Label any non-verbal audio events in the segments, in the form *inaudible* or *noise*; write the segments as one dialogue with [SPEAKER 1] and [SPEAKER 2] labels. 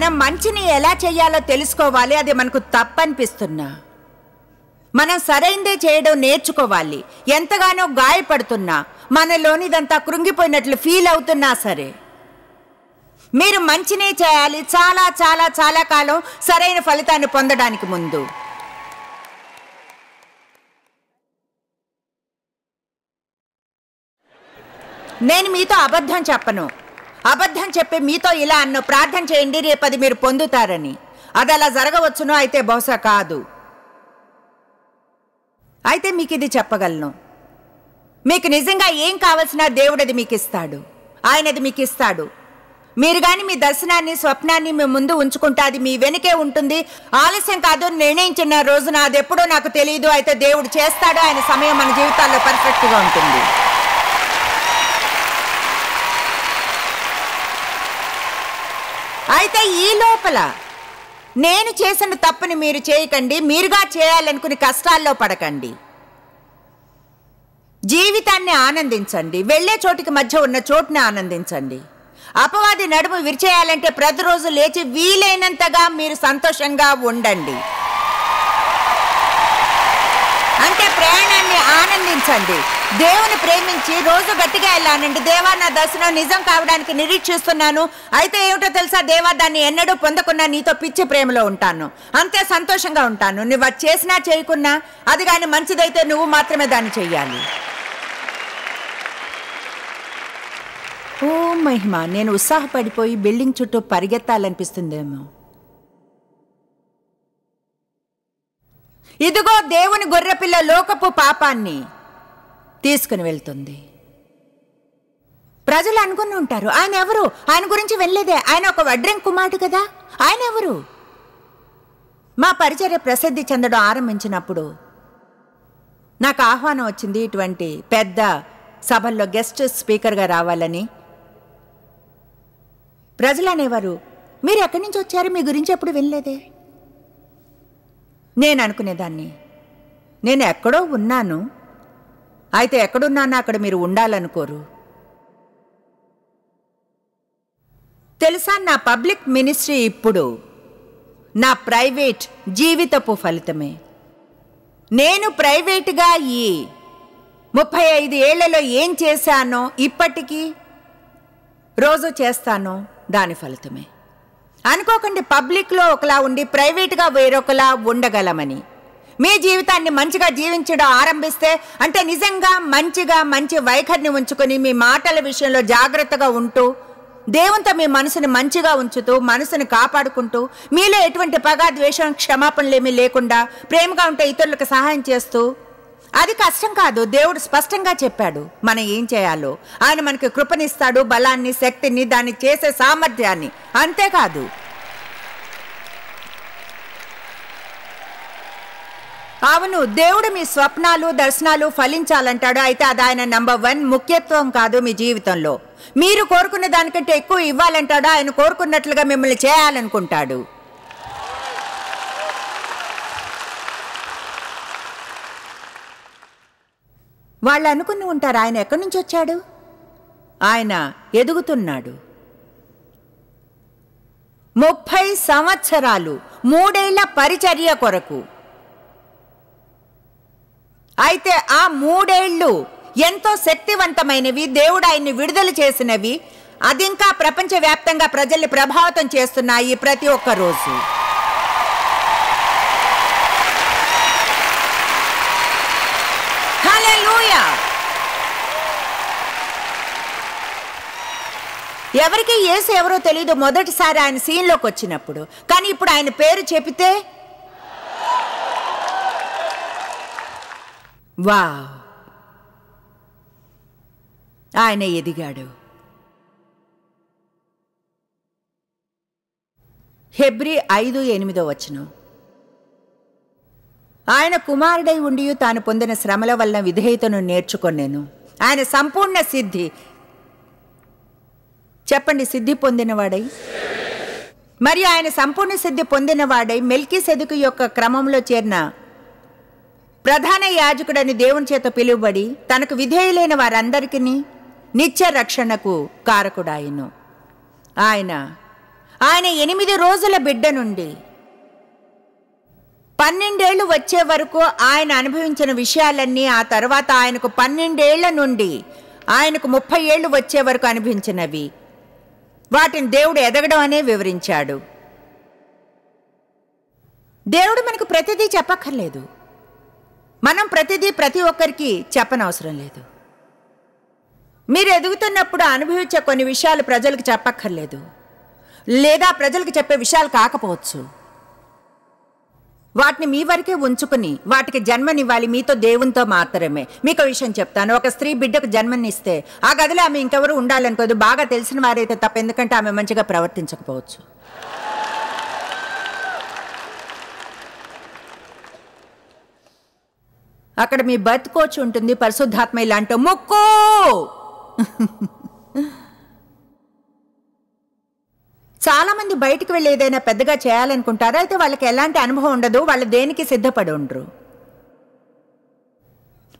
[SPEAKER 1] మనం మంచిని ఎలా చేయాలో తెలుసుకోవాలి అది మనకు తప్పనిపిస్తున్నా మనం సరైందే చేయడం నేర్చుకోవాలి ఎంతగానో గాయపడుతున్నా మనలోనిదంతా కృంగిపోయినట్లు ఫీల్ అవుతున్నా సరే మీరు మంచినే చేయాలి చాలా చాలా చాలా కాలం సరైన ఫలితాన్ని పొందడానికి ముందు నేను మీతో అబద్ధం చెప్పను అబద్ధం చెప్పి మీతో ఇలా అన్ను ప్రార్థన చేయండి రేపది మీరు పొందుతారని అది అలా జరగవచ్చునో అయితే బహుశా కాదు అయితే మీకు ఇది చెప్పగలను మీకు నిజంగా ఏం కావలసిన దేవుడది మీకు ఇస్తాడు ఆయనది మీకు ఇస్తాడు మీరు కానీ మీ దర్శనాన్ని స్వప్నాన్ని మీ ముందు ఉంచుకుంటే అది మీ వెనుకే ఉంటుంది ఆలస్యం కాదు నిర్ణయించిన రోజున అది ఎప్పుడో నాకు తెలియదు అయితే దేవుడు చేస్తాడు ఆయన సమయం మన జీవితాల్లో పర్ఫెక్ట్గా ఉంటుంది అయితే ఈ లోపల నేను చేసిన తప్పుని మీరు చేయకండి మీరుగా చేయాలనుకుని కష్టాల్లో పడకండి జీవితాన్ని ఆనందించండి వెళ్ళే చోటికి మధ్య ఉన్న చోటుని ఆనందించండి అపవాది నడుము విరిచేయాలంటే ప్రతిరోజు లేచి వీలైనంతగా మీరు సంతోషంగా ఉండండి అంటే ప్రయాణాన్ని ఆనందించండి దేవుని ప్రేమించి రోజు గట్టిగా వెళ్ళానండి దేవా నా దర్శనం నిజం కావడానికి నిరీక్షిస్తున్నాను అయితే ఏమిటో తెలుసా దేవా దాన్ని ఎన్నడూ పొందకుండా నీతో పిచ్చి ప్రేమలో ఉంటాను అంతే సంతోషంగా ఉంటాను నువ్వు అది చేసినా చేయకున్నా అది కానీ మంచిదైతే నువ్వు మాత్రమే దాన్ని చెయ్యాలి ఓ మహిమ నేను ఉత్సాహపడిపోయి బిల్డింగ్ చుట్టూ పరిగెత్తాలనిపిస్తుందేమో ఇదిగో దేవుని గొర్రెపిల్ల లోకపు పాపాన్ని తీసుకుని వెళ్తుంది ప్రజలు అనుకుని ఉంటారు ఆయన ఎవరు ఆయన గురించి వెళ్ళేదే ఆయన ఒక వడ్రం కుమారుడు కదా ఆయన ఎవరు మా పరిచర్య ప్రసిద్ధి చెందడం ఆరంభించినప్పుడు నాకు ఆహ్వానం వచ్చింది ఇటువంటి పెద్ద సభల్లో గెస్ట్ స్పీకర్గా రావాలని ప్రజలు అనేవారు మీరు ఎక్కడి నుంచి వచ్చారు మీ గురించి ఎప్పుడు వెళ్ళలేదే నేను అనుకునేదాన్ని నేను ఎక్కడో ఉన్నాను అయితే ఎక్కడున్నానా అక్కడ మీరు ఉండాలనుకోరు తెలుసా నా పబ్లిక్ మినిస్ట్రీ ఇప్పుడు నా ప్రైవేట్ జీవితపు ఫలితమే నేను ప్రైవేటుగా ఈ ముప్పై ఐదు ఏళ్లలో ఏం చేశానో ఇప్పటికీ రోజు చేస్తానో దాని ఫలితమే అనుకోకండి పబ్లిక్లో ఒకలా ఉండి ప్రైవేట్గా వేరొకలా ఉండగలమని మీ జీవితాన్ని మంచిగా జీవించడం ఆరంభిస్తే అంటే నిజంగా మంచిగా మంచి వైఖరిని ఉంచుకొని మీ మాటల విషయంలో జాగ్రత్తగా ఉంటూ దేవునితో మీ మనసుని మంచిగా ఉంచుతూ మనసుని కాపాడుకుంటూ మీలో ఎటువంటి పగ ద్వేషం క్షమాపణలు ఏమీ లేకుండా ప్రేమగా ఉంటే ఇతరులకు సహాయం చేస్తూ అది కష్టం కాదు దేవుడు స్పష్టంగా చెప్పాడు మనం ఏం చేయాలో ఆయన మనకి కృపనిస్తాడు బలాన్ని శక్తిని దాన్ని చేసే సామర్థ్యాన్ని అంతేకాదు అవును దేవుడు మీ స్వప్నాలు దర్శనాలు ఫలించాలంటాడు అయితే అది ఆయన నంబర్ వన్ ముఖ్యత్వం కాదు మీ జీవితంలో మీరు కోరుకున్న దానికంటే ఎక్కువ ఇవ్వాలంటాడు ఆయన కోరుకున్నట్లుగా మిమ్మల్ని చేయాలనుకుంటాడు వాళ్ళు అనుకుని ఉంటారు ఆయన ఎక్కడి నుంచి వచ్చాడు ఆయన ఎదుగుతున్నాడు ముప్పై సంవత్సరాలు మూడేళ్ల పరిచర్య కొరకు అయితే ఆ మూడేళ్లు ఎంతో శక్తివంతమైనవి దేవుడు ఆయన్ని విడుదల చేసినవి అది ఇంకా ప్రపంచవ్యాప్తంగా ప్రజల్ని ప్రభావితం చేస్తున్నాయి ప్రతి ఒక్క రోజు ఎవరికి ఏసు ఎవరో తెలియదు మొదటిసారి ఆయన సీన్లోకి వచ్చినప్పుడు కానీ ఇప్పుడు ఆయన పేరు చెబితే వావ్ ఆయన ఎదిగాడు హెబ్రి ఐదు ఎనిమిదో వచనం ఆయన కుమారుడై ఉండి తాను పొందిన శ్రమల వలన విధేయతను నేర్చుకొనేను ఆయన సంపూర్ణ సిద్ధి చెప్పండి సిద్ధి పొందినవాడై మరి ఆయన సంపూర్ణ సిద్ధి పొందినవాడై మెల్కీ సెదుకు యొక్క క్రమంలో చేరిన ప్రధాన యాజకుడని దేవుని చేత పిలువబడి తనకు విధేయులైన వారందరికీ నిత్య రక్షణకు కారకుడాయను ఆయన ఆయన ఎనిమిది రోజుల బిడ్డ నుండి పన్నెండేళ్లు వచ్చే వరకు ఆయన అనుభవించిన విషయాలన్నీ ఆ తర్వాత ఆయనకు పన్నెండేళ్ల నుండి ఆయనకు ముప్పై ఏళ్ళు వచ్చే వరకు అనుభవించినవి వాటిని దేవుడు ఎదగడం అనే వివరించాడు దేవుడు మనకు ప్రతిదీ చెప్పక్కర్లేదు మనం ప్రతిదీ ప్రతి ఒక్కరికి చెప్పనవసరం లేదు మీరు ఎదుగుతున్నప్పుడు అనుభవించే కొన్ని విషయాలు ప్రజలకు చెప్పక్కర్లేదు లేదా ప్రజలకు చెప్పే విషయాలు కాకపోవచ్చు వాటిని మీ వరకే ఉంచుకుని వాటికి జన్మనివ్వాలి మీతో దేవునితో మాత్రమే మీకు విషయం చెప్తాను ఒక స్త్రీ బిడ్డకు జన్మనిస్తే ఆ గదిలో ఆమె ఇంకెవరు ఉండాలనుకోదు బాగా తెలిసిన వారైతే తప్ప ఎందుకంటే ఆమె మంచిగా ప్రవర్తించకపోవచ్చు అక్కడ మీ బతుకోచి ఉంటుంది పరిశుద్ధాత్మ ఇలాంటి ముక్కు చాలామంది బయటకు వెళ్ళి ఏదైనా పెద్దగా చేయాలనుకుంటారు అయితే వాళ్ళకి ఎలాంటి అనుభవం ఉండదు వాళ్ళు దేనికి సిద్ధపడి ఉండరు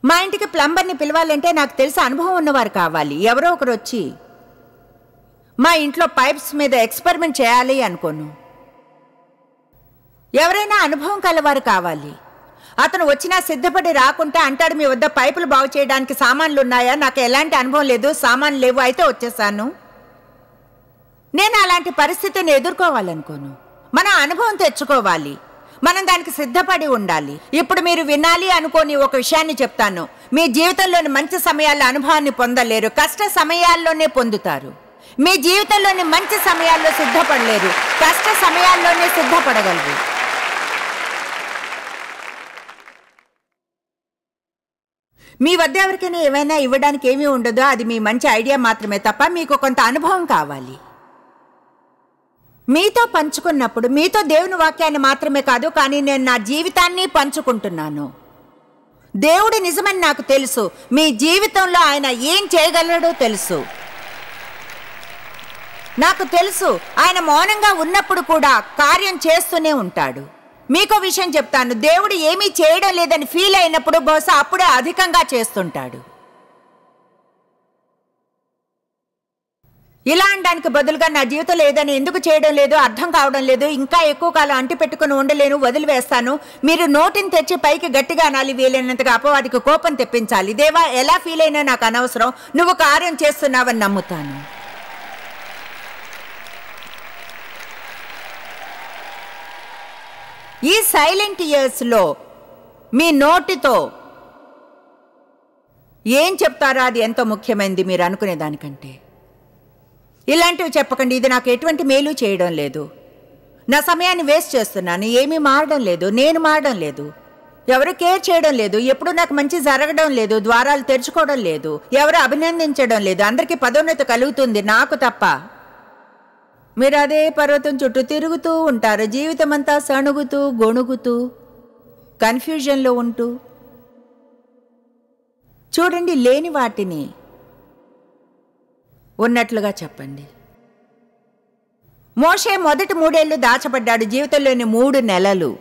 [SPEAKER 1] మా ఇంటికి ప్లంబర్ని పిలవాలంటే నాకు తెలిసి అనుభవం ఉన్నవారు కావాలి ఎవరో ఒకరు వచ్చి మా ఇంట్లో పైప్స్ మీద ఎక్స్పెరిమెంట్ చేయాలి అనుకోను ఎవరైనా అనుభవం కలవారు కావాలి అతను వచ్చినా సిద్ధపడి రాకుంటే అంటాడు మీ వద్ద పైపులు బాగు చేయడానికి సామాన్లు ఉన్నాయా నాకు ఎలాంటి అనుభవం లేదు సామాన్లు లేవు అయితే వచ్చేసాను నేను అలాంటి పరిస్థితిని ఎదుర్కోవాలనుకోను మన అనుభవం తెచ్చుకోవాలి మనం దానికి సిద్ధపడి ఉండాలి ఇప్పుడు మీరు వినాలి అనుకోని ఒక విషయాన్ని చెప్తాను మీ జీవితంలోని మంచి సమయాల్లో అనుభవాన్ని పొందలేరు కష్ట సమయాల్లోనే పొందుతారు మీ జీవితంలోని మంచి సమయాల్లో సిద్ధపడలేరు కష్ట సమయాల్లోనే సిద్ధపడగలరు మీ వద్ద ఎవరికైనా ఏమైనా ఇవ్వడానికి ఏమీ ఉండదు అది మీ మంచి ఐడియా మాత్రమే తప్ప మీకు కొంత అనుభవం కావాలి మీతో పంచుకున్నప్పుడు మీతో దేవుని వాక్యాన్ని మాత్రమే కాదు కానీ నేను నా జీవితాన్ని పంచుకుంటున్నాను దేవుడు నిజమని నాకు తెలుసు మీ జీవితంలో ఆయన ఏం చేయగలడో తెలుసు నాకు తెలుసు ఆయన మౌనంగా ఉన్నప్పుడు కూడా కార్యం చేస్తూనే ఉంటాడు మీకో విషయం చెప్తాను దేవుడు ఏమీ చేయడం లేదని ఫీల్ అయినప్పుడు బహుశా అప్పుడే అధికంగా చేస్తుంటాడు ఇలా అనడానికి బదులుగా నా జీవితం లేదని ఎందుకు చేయడం లేదు అర్థం కావడం లేదు ఇంకా ఎక్కువ కాలం పెట్టుకుని ఉండలేను వదిలివేస్తాను మీరు నోటిని తెచ్చి పైకి గట్టిగా అనాలి వీలైనంతగా అపవాదికి కోపం తెప్పించాలి దేవా ఎలా ఫీల్ అయినా నాకు అనవసరం నువ్వు కార్యం చేస్తున్నావని నమ్ముతాను ఈ సైలెంట్ ఇయర్స్లో మీ నోటితో ఏం చెప్తారా అది ఎంతో ముఖ్యమైనది మీరు అనుకునే దానికంటే ఇలాంటివి చెప్పకండి ఇది నాకు ఎటువంటి మేలు చేయడం లేదు నా సమయాన్ని వేస్ట్ చేస్తున్నాను ఏమీ మారడం లేదు నేను మారడం లేదు ఎవరు కేర్ చేయడం లేదు ఎప్పుడు నాకు మంచి జరగడం లేదు ద్వారాలు తెరుచుకోవడం లేదు ఎవరు అభినందించడం లేదు అందరికీ పదోన్నతి కలుగుతుంది నాకు తప్ప మీరు అదే పర్వతం చుట్టూ తిరుగుతూ ఉంటారు జీవితమంతా సణుగుతూ గొణుగుతూ కన్ఫ్యూజన్లో ఉంటూ చూడండి లేని వాటిని ఉన్నట్లుగా చెప్పండి మోషే మొదటి మూడేళ్లు దాచబడ్డాడు జీవితంలోని మూడు నెలలు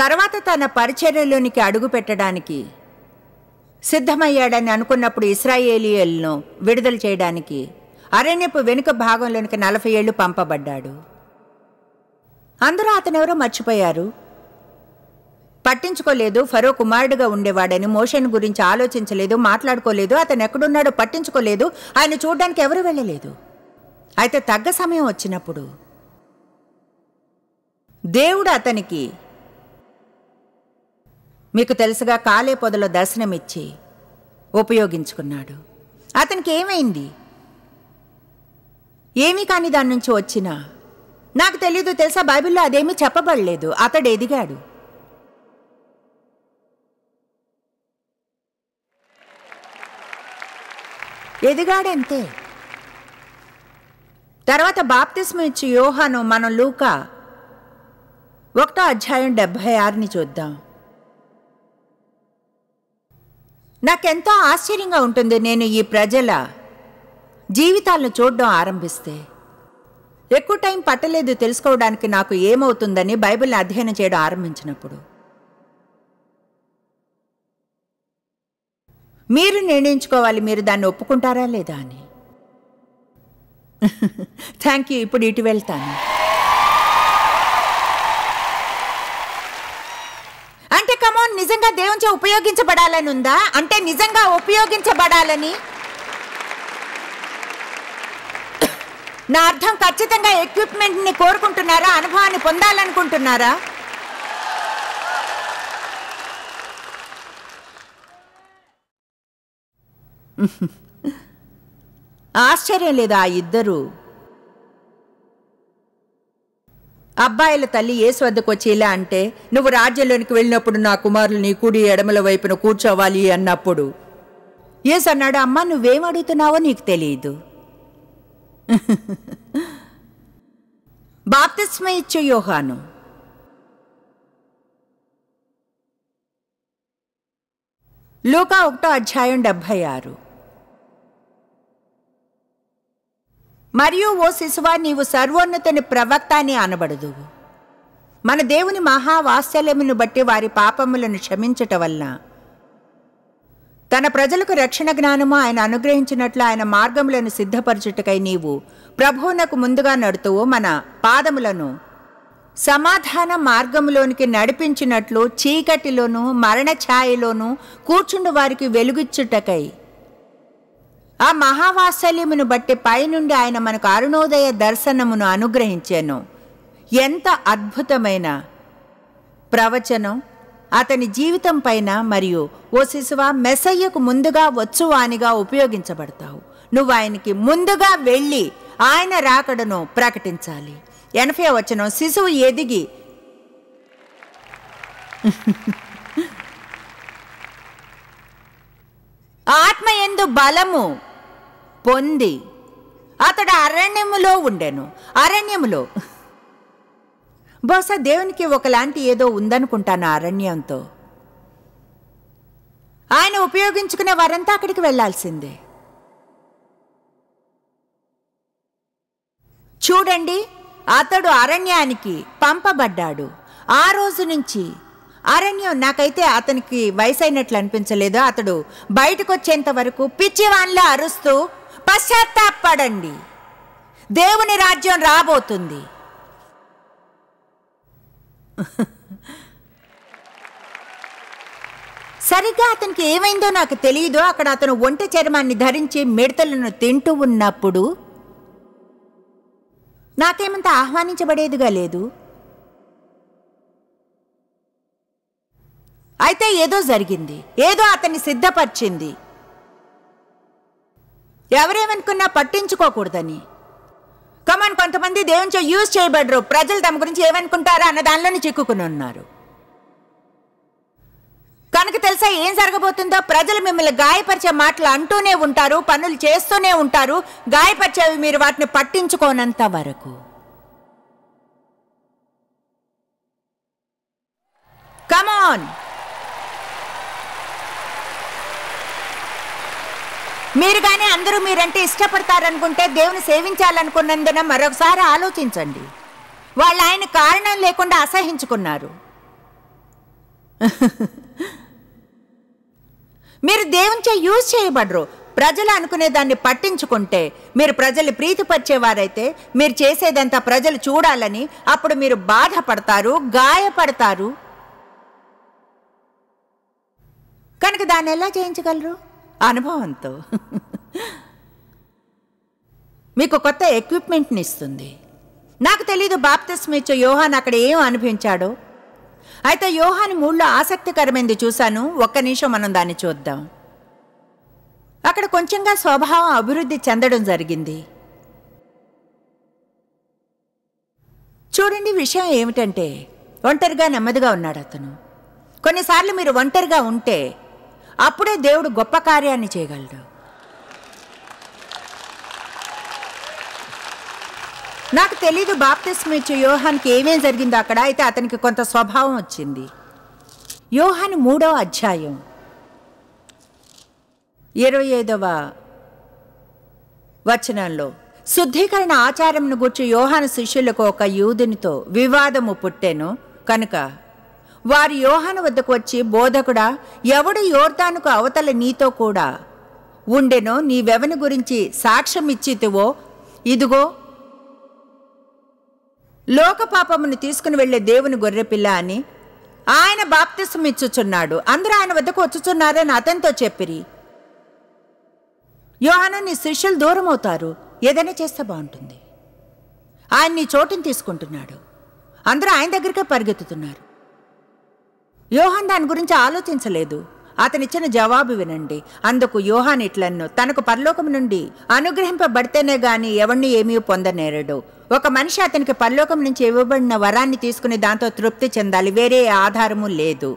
[SPEAKER 1] తర్వాత తన పరిచర్యలోనికి అడుగు పెట్టడానికి సిద్ధమయ్యాడని అనుకున్నప్పుడు ఇస్రాయేలియల్ను విడుదల చేయడానికి అరణ్యపు వెనుక భాగంలోనికి నలభై ఏళ్లు పంపబడ్డాడు అందరూ అతనెవరో మర్చిపోయారు పట్టించుకోలేదు ఫరో కుమారుడుగా ఉండేవాడని మోషన్ గురించి ఆలోచించలేదు మాట్లాడుకోలేదు అతను ఎక్కడున్నాడో పట్టించుకోలేదు ఆయన చూడడానికి ఎవరు వెళ్ళలేదు అయితే తగ్గ సమయం వచ్చినప్పుడు దేవుడు అతనికి మీకు తెలుసుగా కాలే పొదలో దర్శనమిచ్చి ఉపయోగించుకున్నాడు అతనికి ఏమైంది ఏమీ కాని దాని నుంచి వచ్చినా నాకు తెలియదు తెలుసా బైబిల్లో అదేమీ చెప్పబడలేదు అతడు ఎదిగాడు ఎదిగాడంతే తర్వాత బాప్తిస్మ ఇచ్చి యోహాను మనం లూక ఒకటో అధ్యాయం డెబ్భై ఆరుని చూద్దాం నాకెంతో ఆశ్చర్యంగా ఉంటుంది నేను ఈ ప్రజల జీవితాలను చూడడం ఆరంభిస్తే ఎక్కువ టైం పట్టలేదు తెలుసుకోవడానికి నాకు ఏమవుతుందని బైబిల్ని అధ్యయనం చేయడం ఆరంభించినప్పుడు మీరు నిర్ణయించుకోవాలి మీరు దాన్ని ఒప్పుకుంటారా లేదా అని థ్యాంక్ *laughs* యూ ఇప్పుడు ఇటు వెళ్తాను అంటే కమోన్ నిజంగా దేవుంచే ఉపయోగించబడాలని ఉందా అంటే నిజంగా ఉపయోగించబడాలని నా అర్థం ఖచ్చితంగా ఎక్విప్మెంట్ని కోరుకుంటున్నారా అనుభవాన్ని పొందాలనుకుంటున్నారా *laughs* ఆశ్చర్యం లేదా ఆ ఇద్దరు అబ్బాయిల తల్లి యేసు వద్దకు వచ్చి ఇలా అంటే నువ్వు రాజ్యంలోనికి వెళ్ళినప్పుడు నా కుమారులు నీ కుడి ఎడమల వైపున కూర్చోవాలి అన్నప్పుడు ఏసు అన్నాడు అమ్మ నువ్వేం అడుగుతున్నావో నీకు తెలియదు *laughs* బాప్తిస్మ ఇచ్చే యోహాను లూకా ఒకటో అధ్యాయం డెబ్భై ఆరు మరియు ఓ శిశువా నీవు సర్వోన్నతుని ప్రవక్త అని అనబడదు మన దేవుని మహావాత్సల్యమును బట్టి వారి పాపములను క్షమించటం వలన తన ప్రజలకు రక్షణ జ్ఞానము ఆయన అనుగ్రహించినట్లు ఆయన మార్గములను సిద్ధపరచుటకై నీవు ప్రభువునకు ముందుగా నడుతూ మన పాదములను సమాధాన మార్గములోనికి నడిపించినట్లు చీకటిలోను మరణ ఛాయలోను కూర్చుండు వారికి వెలుగుచ్చుటకై ఆ మహావాత్సల్యమును బట్టి పైనుండి ఆయన మనకు అరుణోదయ దర్శనమును అనుగ్రహించాను ఎంత అద్భుతమైన ప్రవచనం అతని జీవితం పైన మరియు ఓ శిశువ మెసయ్యకు ముందుగా వచ్చువానిగా ఉపయోగించబడతావు నువ్వు ఆయనకి ముందుగా వెళ్ళి ఆయన రాకడను ప్రకటించాలి ఎనభై వచనం శిశువు ఎదిగి ఆత్మ ఎందు బలము పొంది అతడు అరణ్యములో ఉండెను అరణ్యములో బహుశా దేవునికి ఒకలాంటి ఏదో ఉందనుకుంటాను అరణ్యంతో ఆయన ఉపయోగించుకునే వారంతా అక్కడికి వెళ్లాల్సిందే చూడండి అతడు అరణ్యానికి పంపబడ్డాడు ఆ రోజు నుంచి అరణ్యం నాకైతే అతనికి వయసు అయినట్లు అనిపించలేదు అతడు బయటకు వచ్చేంత వరకు పిచ్చివాన్లా అరుస్తూ పశ్చాత్తాపడండి దేవుని రాజ్యం రాబోతుంది సరిగ్గా అతనికి ఏమైందో నాకు తెలియదు అక్కడ అతను ఒంట చర్మాన్ని ధరించి మిడతలను తింటూ ఉన్నప్పుడు నాకేమంత ఆహ్వానించబడేదిగా లేదు అయితే ఏదో జరిగింది ఏదో అతన్ని సిద్ధపరిచింది ఎవరేమనుకున్నా పట్టించుకోకూడదని కమాన్ కొంతమంది దేవునిచో యూజ్ చేయబడరు ప్రజలు తమ గురించి ఏమనుకుంటారా అన్న దానిలోనే చిక్కుకుని ఉన్నారు కనుక తెలుసా ఏం జరగబోతుందో ప్రజలు మిమ్మల్ని గాయపరిచే మాటలు అంటూనే ఉంటారు పనులు చేస్తూనే ఉంటారు గాయపరిచేవి మీరు వాటిని పట్టించుకోనంత వరకు కమాన్ మీరు కానీ అందరూ మీరంటే ఇష్టపడతారనుకుంటే దేవుని సేవించాలనుకున్నందున మరొకసారి ఆలోచించండి వాళ్ళు ఆయన కారణం లేకుండా అసహించుకున్నారు *laughs* మీరు దేవునిచే యూజ్ చేయబడరు ప్రజలు అనుకునే దాన్ని పట్టించుకుంటే మీరు ప్రజలు ప్రీతిపరిచేవారైతే మీరు చేసేదంతా ప్రజలు చూడాలని అప్పుడు మీరు బాధపడతారు గాయపడతారు కనుక దాన్ని ఎలా చేయించగలరు అనుభవంతో మీకు కొత్త ఎక్విప్మెంట్ని ఇస్తుంది నాకు తెలీదు బాప్తిస్మిచ్చే యోహాన్ అక్కడ ఏం అనిపించాడో అయితే యోహాన్ మూడ్లో ఆసక్తికరమైంది చూశాను ఒక్క నిమిషం మనం దాన్ని చూద్దాం అక్కడ కొంచెంగా స్వభావం అభివృద్ధి చెందడం జరిగింది చూడండి విషయం ఏమిటంటే ఒంటరిగా నెమ్మదిగా ఉన్నాడు అతను కొన్నిసార్లు మీరు ఒంటరిగా ఉంటే అప్పుడే దేవుడు గొప్ప కార్యాన్ని చేయగలడు నాకు తెలీదు బాప్తిస్మ ఇచ్చే యోహాన్కి ఏమేం జరిగిందో అక్కడ అయితే అతనికి కొంత స్వభావం వచ్చింది యోహాన్ మూడవ అధ్యాయం ఇరవై ఐదవ వచనంలో శుద్ధీకరణ ఆచారంను గుర్చి యోహాను శిష్యులకు ఒక యూదునితో వివాదము పుట్టెను కనుక వారి యోహాను వద్దకు వచ్చి బోధకుడా ఎవడు యోర్దానుకు అవతల నీతో కూడా ఉండెనో నీవెవని గురించి సాక్ష్యం ఇచ్చితివో ఇదిగో లోక పాపమును తీసుకుని వెళ్లే దేవుని గొర్రెపిల్ల అని ఆయన బాప్తిసం ఇచ్చుచున్నాడు అందరూ ఆయన వద్దకు వచ్చుచున్నారని అతనితో చెప్పిరి యోహాను నీ శిష్యులు దూరం అవుతారు ఏదైనా చేస్తే బాగుంటుంది ఆయన నీ చోటుని తీసుకుంటున్నాడు అందరూ ఆయన దగ్గరికే పరిగెత్తుతున్నారు యోహాన్ దాని గురించి ఆలోచించలేదు అతనిచ్చిన జవాబు వినండి అందుకు యోహాన్ ఇట్లన్ను తనకు పరలోకం నుండి అనుగ్రహింపబడితేనే గాని ఎవణ్ణి ఏమీ పొందనేరడు ఒక మనిషి అతనికి పరలోకం నుంచి ఇవ్వబడిన వరాన్ని తీసుకుని దాంతో తృప్తి చెందాలి వేరే ఆధారము లేదు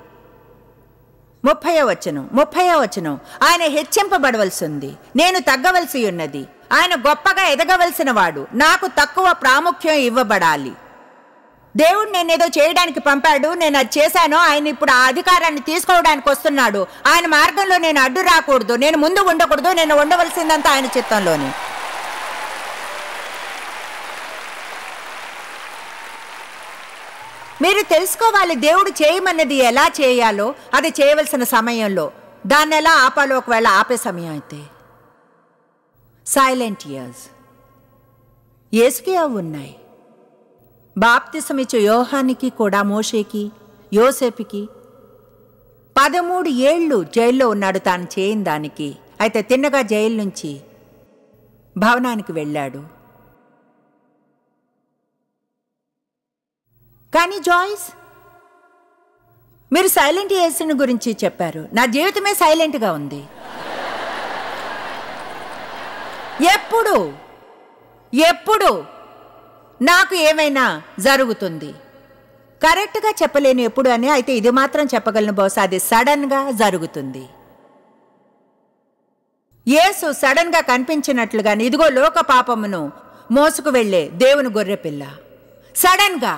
[SPEAKER 1] ముప్పయ వచనం ముప్పయ వచనం ఆయన హెచ్చింపబడవలసి ఉంది నేను తగ్గవలసి ఉన్నది ఆయన గొప్పగా ఎదగవలసిన వాడు నాకు తక్కువ ప్రాముఖ్యం ఇవ్వబడాలి దేవుడు నేనేదో చేయడానికి పంపాడు నేను అది చేశాను ఆయన ఇప్పుడు ఆ అధికారాన్ని తీసుకోవడానికి వస్తున్నాడు ఆయన మార్గంలో నేను అడ్డు రాకూడదు నేను ముందు ఉండకూడదు నేను ఉండవలసిందంతా ఆయన చిత్తంలోని మీరు తెలుసుకోవాలి దేవుడు చేయమన్నది ఎలా చేయాలో అది చేయవలసిన సమయంలో దాన్ని ఎలా ఆపాలో ఒకవేళ ఆపే సమయం అయితే సైలెంట్ ఇయర్స్ ఏసుకే అవి ఉన్నాయి బాప్తిసమిచ్చే యోహానికి కూడా మోషేకి యోసేపికి పదమూడు ఏళ్ళు జైల్లో ఉన్నాడు తాను చేయని దానికి అయితే తిన్నగా జైలు నుంచి భవనానికి వెళ్ళాడు కానీ జాయిస్ మీరు సైలెంట్ చేసిన గురించి చెప్పారు నా జీవితమే సైలెంట్గా ఉంది ఎప్పుడు ఎప్పుడు నాకు ఏమైనా జరుగుతుంది కరెక్ట్గా చెప్పలేను ఎప్పుడు అని అయితే ఇది మాత్రం చెప్పగలను బహుశా అది సడన్గా జరుగుతుంది యేసు సడన్గా కనిపించినట్లుగానే ఇదిగో లోక పాపమును మోసుకు వెళ్లే దేవుని గొర్రెపిల్ల సడన్గా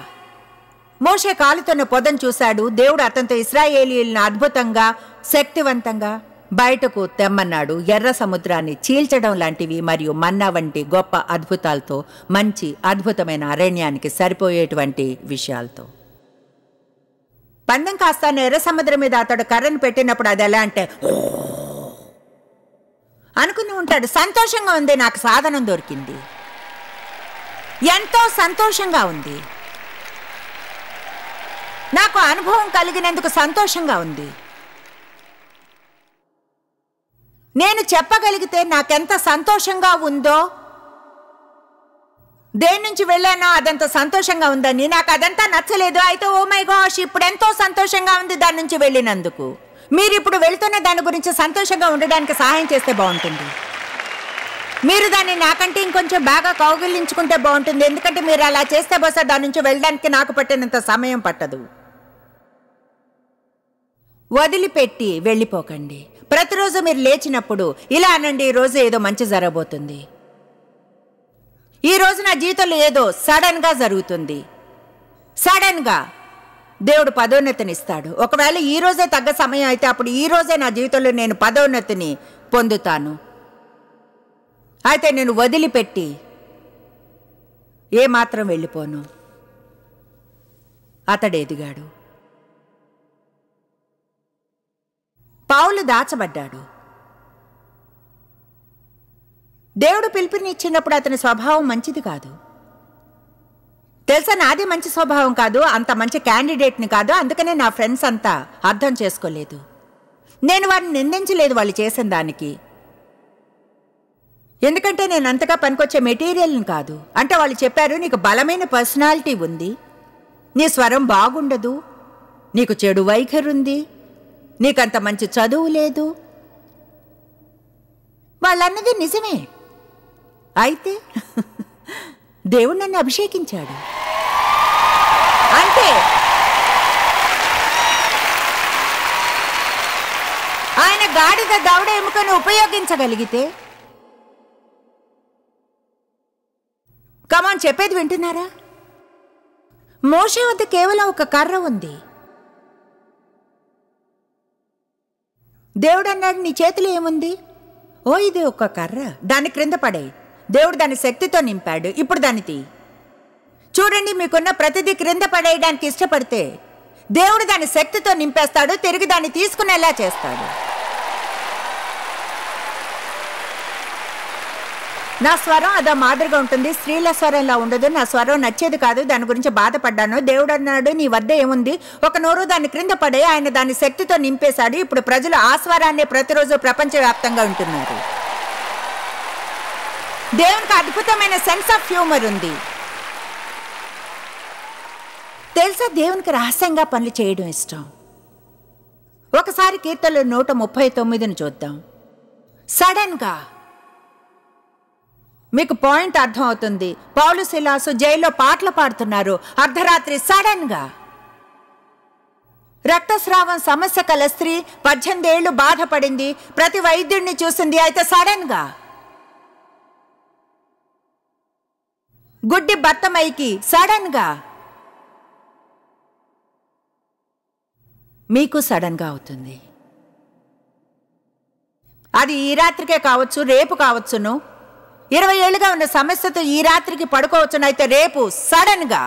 [SPEAKER 1] మోషే కాలుతున్న పొదను చూశాడు దేవుడు అతనితో ఇస్రాయేలీలను అద్భుతంగా శక్తివంతంగా బయటకు తెమ్మన్నాడు ఎర్ర సముద్రాన్ని చీల్చడం లాంటివి మరియు మన్నా వంటి గొప్ప అద్భుతాలతో మంచి అద్భుతమైన అరణ్యానికి సరిపోయేటువంటి విషయాలతో పందం కాస్తాను ఎర్ర సముద్రం మీద అతడు కర్రను పెట్టినప్పుడు అది ఎలా అంటే అనుకుని ఉంటాడు సంతోషంగా ఉంది నాకు సాధనం దొరికింది ఎంతో సంతోషంగా ఉంది నాకు అనుభవం కలిగినందుకు సంతోషంగా ఉంది నేను చెప్పగలిగితే నాకెంత సంతోషంగా ఉందో దేని నుంచి వెళ్ళానో అదంత సంతోషంగా ఉందని నాకు అదంతా నచ్చలేదు అయితే ఓ మై గోష్ ఇప్పుడు ఎంతో సంతోషంగా ఉంది దాని నుంచి వెళ్ళినందుకు మీరు ఇప్పుడు వెళ్తున్న దాని గురించి సంతోషంగా ఉండడానికి సహాయం చేస్తే బాగుంటుంది మీరు దాన్ని నాకంటే ఇంకొంచెం బాగా కౌగిలించుకుంటే బాగుంటుంది ఎందుకంటే మీరు అలా చేస్తే బహుశా దాని నుంచి వెళ్ళడానికి నాకు పట్టినంత సమయం పట్టదు వదిలిపెట్టి వెళ్ళిపోకండి ప్రతిరోజు మీరు లేచినప్పుడు ఇలా అనండి రోజు ఏదో మంచి జరగబోతుంది ఈ రోజు నా జీవితంలో ఏదో సడన్గా జరుగుతుంది సడన్గా దేవుడు పదోన్నతినిస్తాడు ఒకవేళ ఈ రోజే తగ్గ సమయం అయితే అప్పుడు ఈ రోజే నా జీవితంలో నేను పదోన్నతిని పొందుతాను అయితే నేను వదిలిపెట్టి ఏమాత్రం వెళ్ళిపోను అతడు ఎదిగాడు పావులు దాచబడ్డాడు దేవుడు పిలుపునిచ్చినప్పుడు అతని స్వభావం మంచిది కాదు తెలుసా నాది మంచి స్వభావం కాదు అంత మంచి క్యాండిడేట్ని కాదు అందుకనే నా ఫ్రెండ్స్ అంతా అర్థం చేసుకోలేదు నేను వారిని నిందించలేదు వాళ్ళు చేసిన దానికి ఎందుకంటే నేను అంతగా పనికొచ్చే మెటీరియల్ని కాదు అంటే వాళ్ళు చెప్పారు నీకు బలమైన పర్సనాలిటీ ఉంది నీ స్వరం బాగుండదు నీకు చెడు వైఖరి ఉంది నీకంత మంచి చదువు లేదు వాళ్ళన్నది నిజమే అయితే *laughs* దేవుడు నన్ను అభిషేకించాడు అంతే ఆయన గాడిద దవడ ఎముకను ఉపయోగించగలిగితే కమాన్ చెప్పేది వింటున్నారా మోషే వద్ద కేవలం ఒక కర్ర ఉంది దేవుడు అన్నాడు నీ చేతిలో ఏముంది ఓ ఇది ఒక కర్ర దాని క్రింద పడే దేవుడు దాని శక్తితో నింపాడు ఇప్పుడు దాని తీ చూడండి మీకున్న ప్రతిదీ క్రింద పడేయడానికి ఇష్టపడితే దేవుడు దాని శక్తితో నింపేస్తాడు తిరిగి దాన్ని తీసుకునేలా చేస్తాడు నా స్వరం అదో మాదిరిగా ఉంటుంది స్త్రీల స్వరంలా ఉండదు నా స్వరం నచ్చేది కాదు దాని గురించి బాధపడ్డాను దేవుడు అన్నాడు నీ వద్ద ఏముంది ఒక నోరు దాన్ని క్రింద పడే ఆయన దాని శక్తితో నింపేశాడు ఇప్పుడు ప్రజలు ఆ స్వరాన్ని ప్రతిరోజు ప్రపంచవ్యాప్తంగా ఉంటున్నారు దేవునికి అద్భుతమైన సెన్స్ ఆఫ్ హ్యూమర్ ఉంది తెలుసా దేవునికి రహస్యంగా పనులు చేయడం ఇష్టం ఒకసారి కీర్తనలు నూట ముప్పై తొమ్మిదిని చూద్దాం సడన్గా మీకు పాయింట్ అర్థమవుతుంది పౌలు శిలాసు జైల్లో పాటలు పాడుతున్నారు అర్ధరాత్రి సడన్గా రక్తస్రావం సమస్య కల స్త్రీ పద్దెనిమిది ఏళ్ళు బాధపడింది ప్రతి వైద్యుడిని చూసింది అయితే సడన్గా గుడ్డి బత్తమైకి సడన్గా మీకు సడన్గా అవుతుంది అది ఈ రాత్రికే కావచ్చు రేపు కావచ్చును ఇరవై ఏళ్ళుగా ఉన్న సమస్యతో ఈ రాత్రికి పడుకోవచ్చునైతే రేపు సడన్గా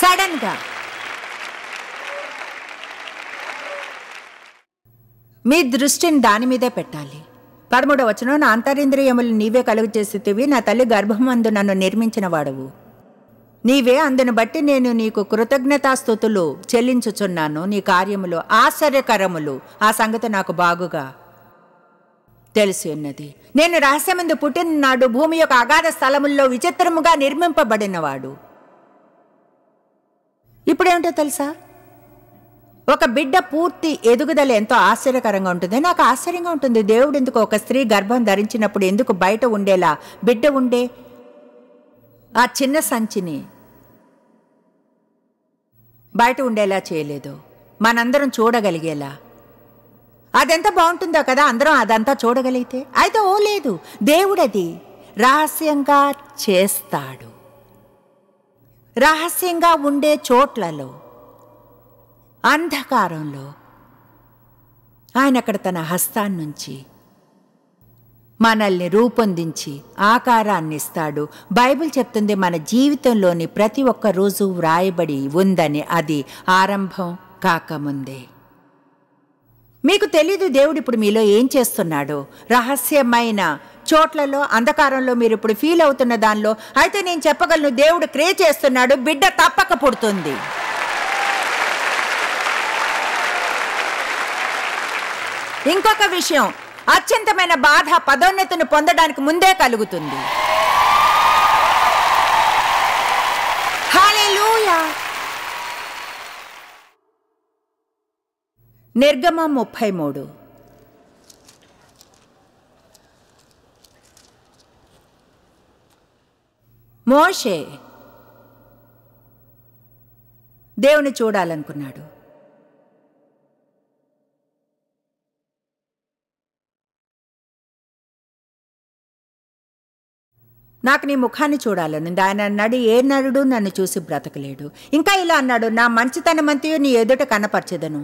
[SPEAKER 1] సడన్గా మీ దృష్టిని దాని మీదే పెట్టాలి పదమూడవ వచనం నా అంతరింద్రియములు నీవే కలుగు చేసేతివి నా తల్లి గర్భమందు నన్ను నిర్మించిన వాడవు నీవే అందును బట్టి నేను నీకు కృతజ్ఞతాస్థుతులు చెల్లించుచున్నాను నీ కార్యములు ఆశ్చర్యకరములు ఆ సంగతి నాకు బాగుగా తెలిసి ఉన్నది నేను రహస్యమందు పుట్టిననాడు భూమి యొక్క అగాధ స్థలముల్లో విచిత్రముగా నిర్మింపబడినవాడు ఇప్పుడేమిటో తెలుసా ఒక బిడ్డ పూర్తి ఎదుగుదల ఎంతో ఆశ్చర్యకరంగా ఉంటుంది నాకు ఆశ్చర్యంగా ఉంటుంది దేవుడు ఎందుకు ఒక స్త్రీ గర్భం ధరించినప్పుడు ఎందుకు బయట ఉండేలా బిడ్డ ఉండే ఆ చిన్న సంచిని బయట ఉండేలా చేయలేదు మనందరం చూడగలిగేలా అదెంత బాగుంటుందో కదా అందరం అదంతా చూడగలిగితే అయితే ఓ లేదు దేవుడది రహస్యంగా చేస్తాడు రహస్యంగా ఉండే చోట్లలో అంధకారంలో ఆయన అక్కడ తన హస్తాన్నించి మనల్ని రూపొందించి ఆకారాన్ని ఇస్తాడు బైబిల్ చెప్తుంది మన జీవితంలోని ప్రతి ఒక్క రోజు వ్రాయబడి ఉందని అది ఆరంభం కాకముందే మీకు తెలీదు దేవుడు ఇప్పుడు మీలో ఏం చేస్తున్నాడు రహస్యమైన చోట్లలో అంధకారంలో మీరు ఇప్పుడు ఫీల్ అవుతున్న దానిలో అయితే నేను చెప్పగలను దేవుడు క్రే చేస్తున్నాడు బిడ్డ తప్పక పుడుతుంది ఇంకొక విషయం అత్యంతమైన బాధ పదోన్నతిని పొందడానికి ముందే కలుగుతుంది హాలే నిర్గమ ముప్పై మూడు మోషే దేవుని చూడాలనుకున్నాడు నాకు నీ ముఖాన్ని చూడాలని ఆయన అన్నాడు ఏ నరుడు నన్ను చూసి బ్రతకలేడు ఇంకా ఇలా అన్నాడు నా మంచితనమంతయు నీ ఎదుట కనపరచదను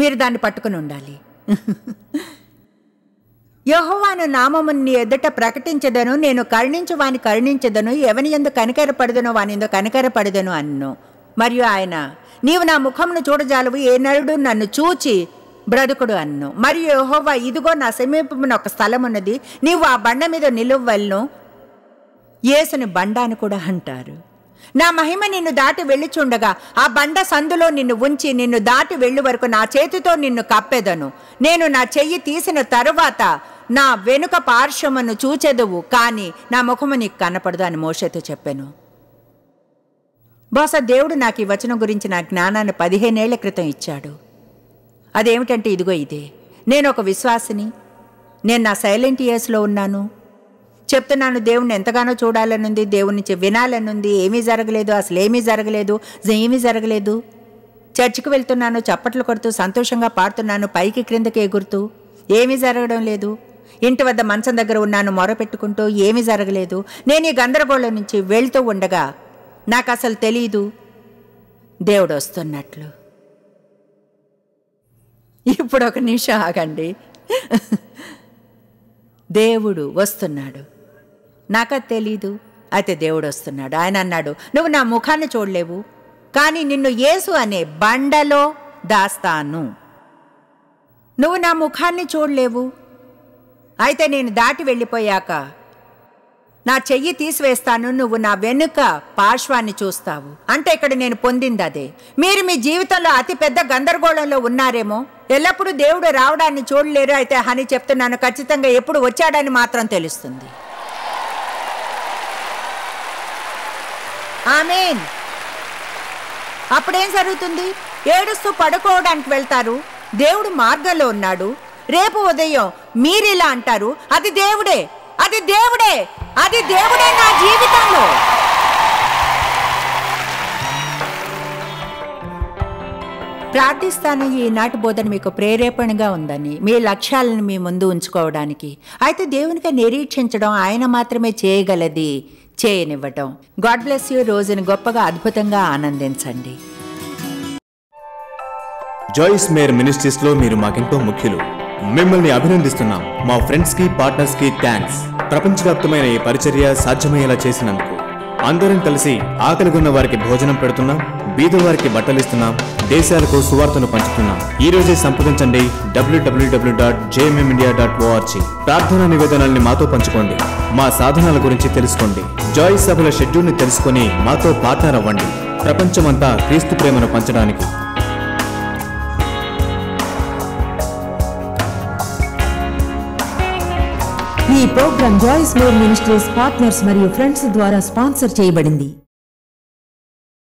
[SPEAKER 1] మీరు దాన్ని పట్టుకుని ఉండాలి యహోవాను నామముని ఎదుట ప్రకటించదను నేను కరుణించు వాని కరుణించదను ఎవని ఎందు కనికరపడదను వాని ఎందు కనికరపడదను అన్ను మరియు ఆయన నీవు నా ముఖమును చూడజాలవు ఏ నరుడు నన్ను చూచి బ్రతుకుడు అన్ను మరియు యహోవా ఇదిగో నా సమీపమున ఒక స్థలం ఉన్నది నీవు ఆ బండ మీద నిలువలను యేసుని బండ అని కూడా అంటారు నా మహిమ నిన్ను దాటి వెళ్ళుచుండగా ఆ బండ సందులో నిన్ను ఉంచి నిన్ను దాటి వెళ్ళు వరకు నా చేతితో నిన్ను కప్పెదను నేను నా చెయ్యి తీసిన తరువాత నా వెనుక పార్శ్వమును చూచెదవు కానీ నా ముఖము నీకు కనపడదు అని మోషతో చెప్పాను బహుశా దేవుడు నాకు ఈ వచనం గురించి నా జ్ఞానాన్ని పదిహేనేళ్ల క్రితం ఇచ్చాడు అదేమిటంటే ఇదిగో ఇదే నేను ఒక విశ్వాసిని నేను నా సైలెంట్ ఇయర్స్లో ఉన్నాను చెప్తున్నాను దేవుణ్ణి ఎంతగానో చూడాలనుంది దేవుణ్ణి వినాలనుంది ఏమీ జరగలేదు అసలు ఏమీ జరగలేదు ఏమీ జరగలేదు చర్చికి వెళ్తున్నాను చప్పట్లు కొడుతూ సంతోషంగా పాడుతున్నాను పైకి క్రిందకి ఎగురుతూ ఏమీ జరగడం లేదు ఇంటి వద్ద మంచం దగ్గర ఉన్నాను మొరపెట్టుకుంటూ ఏమీ జరగలేదు నేను ఈ గందరగోళం నుంచి వెళ్తూ ఉండగా నాకు అసలు తెలీదు దేవుడు వస్తున్నట్లు ఇప్పుడు ఒక నిమిషం ఆగండి *laughs* దేవుడు వస్తున్నాడు నాకది తెలీదు అయితే దేవుడు వస్తున్నాడు ఆయన అన్నాడు నువ్వు నా ముఖాన్ని చూడలేవు కానీ నిన్ను యేసు అనే బండలో దాస్తాను నువ్వు నా ముఖాన్ని చూడలేవు అయితే నేను దాటి వెళ్ళిపోయాక నా చెయ్యి తీసివేస్తాను నువ్వు నా వెనుక పార్శ్వాన్ని చూస్తావు అంటే ఇక్కడ నేను పొందింది అదే మీరు మీ జీవితంలో అతిపెద్ద గందరగోళంలో ఉన్నారేమో ఎల్లప్పుడూ దేవుడు రావడాన్ని చూడలేరు అయితే హని చెప్తున్నాను ఖచ్చితంగా ఎప్పుడు వచ్చాడని మాత్రం తెలుస్తుంది ఆమెన్ అప్పుడేం జరుగుతుంది ఏడుస్తూ పడుకోవడానికి వెళ్తారు దేవుడు మార్గంలో ఉన్నాడు రేపు ఉదయం మీరిలా అంటారు అది దేవుడే అది దేవుడే అది దేవుడే నా జీవితంలో ప్రార్థిస్తాను ఈనాటి బోధన మీకు ప్రేరేపణగా ఉందని మీ లక్ష్యాలను మీ ముందు ఉంచుకోవడానికి అయితే దేవునికి నిరీక్షించడం ఆయన మాత్రమే చేయగలది చేయనివ్వటం గాడ్ బ్లెస్ యూ రోజుని గొప్పగా అద్భుతంగా ఆనందించండి జాయిస్ మేర్ మినిస్ట్రీస్ లో మీరు మాకెంతో ముఖ్యులు మిమ్మల్ని అభినందిస్తున్నాం మా ఫ్రెండ్స్ కి పార్ట్నర్స్ కి థ్యాంక్స్ ప్రపంచవ్యాప్తమైన ఈ పరిచర్య సాధ్యమయ్యేలా చేసినందుకు అందరం కలిసి ఆకలిగున్న వారికి భోజనం పెడుతున్నాం బీద వారికి బట్టలిస్తున్నాం దేశాలకు సువార్తను పంచుతున్నాం ఈ రోజే సంప్రదించండి డబ్ల్యూడబ్ల్యూడబ్ల్యూ డాట్ ప్రార్థనా నివేదనల్ని మాతో పంచుకోండి మా సాధనాల గురించి తెలుసుకోండి జాయ్ సభల షెడ్యూల్ని తెలుసుకుని మాతో పాతారవ్వండి అవ్వండి ప్రపంచమంతా క్రీస్తు ప్రేమను పంచడానికి ఈ program Joyce more ministries partners మరియు ఫ్రెండ్స్ ద్వారా స్పాన్సర్ చేయబడింది